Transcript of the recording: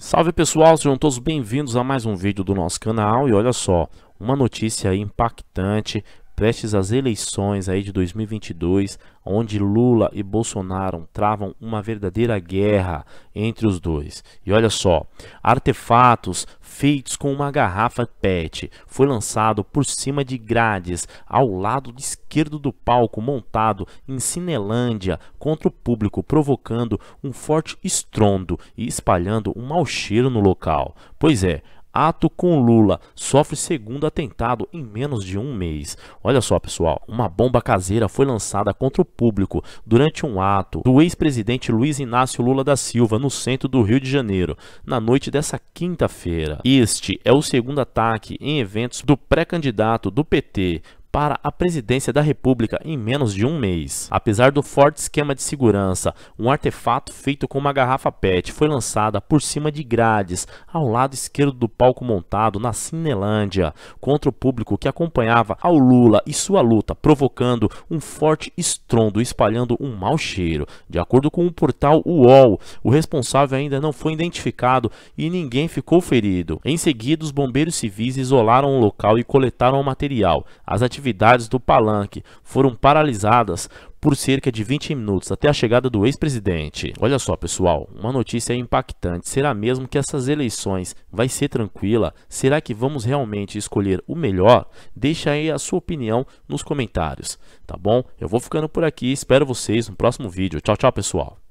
Salve pessoal, sejam todos bem-vindos a mais um vídeo do nosso canal e olha só, uma notícia impactante prestes às eleições aí de 2022, onde Lula e Bolsonaro travam uma verdadeira guerra entre os dois. E olha só, artefatos feitos com uma garrafa PET foi lançado por cima de grades ao lado esquerdo do palco montado em Cinelândia contra o público, provocando um forte estrondo e espalhando um mau cheiro no local. Pois é, Ato com Lula sofre segundo atentado em menos de um mês. Olha só, pessoal, uma bomba caseira foi lançada contra o público durante um ato do ex-presidente Luiz Inácio Lula da Silva no centro do Rio de Janeiro, na noite dessa quinta-feira. Este é o segundo ataque em eventos do pré-candidato do PT para a presidência da República em menos de um mês. Apesar do forte esquema de segurança, um artefato feito com uma garrafa PET foi lançada por cima de grades ao lado esquerdo do palco montado na Cinelândia contra o público que acompanhava ao Lula e sua luta, provocando um forte estrondo espalhando um mau cheiro. De acordo com o portal UOL, o responsável ainda não foi identificado e ninguém ficou ferido. Em seguida, os bombeiros civis isolaram o local e coletaram o material. As atividades do palanque foram paralisadas por cerca de 20 minutos até a chegada do ex-presidente. Olha só, pessoal, uma notícia impactante. Será mesmo que essas eleições vai ser tranquila? Será que vamos realmente escolher o melhor? Deixa aí a sua opinião nos comentários, tá bom? Eu vou ficando por aqui, espero vocês no próximo vídeo. Tchau, tchau, pessoal.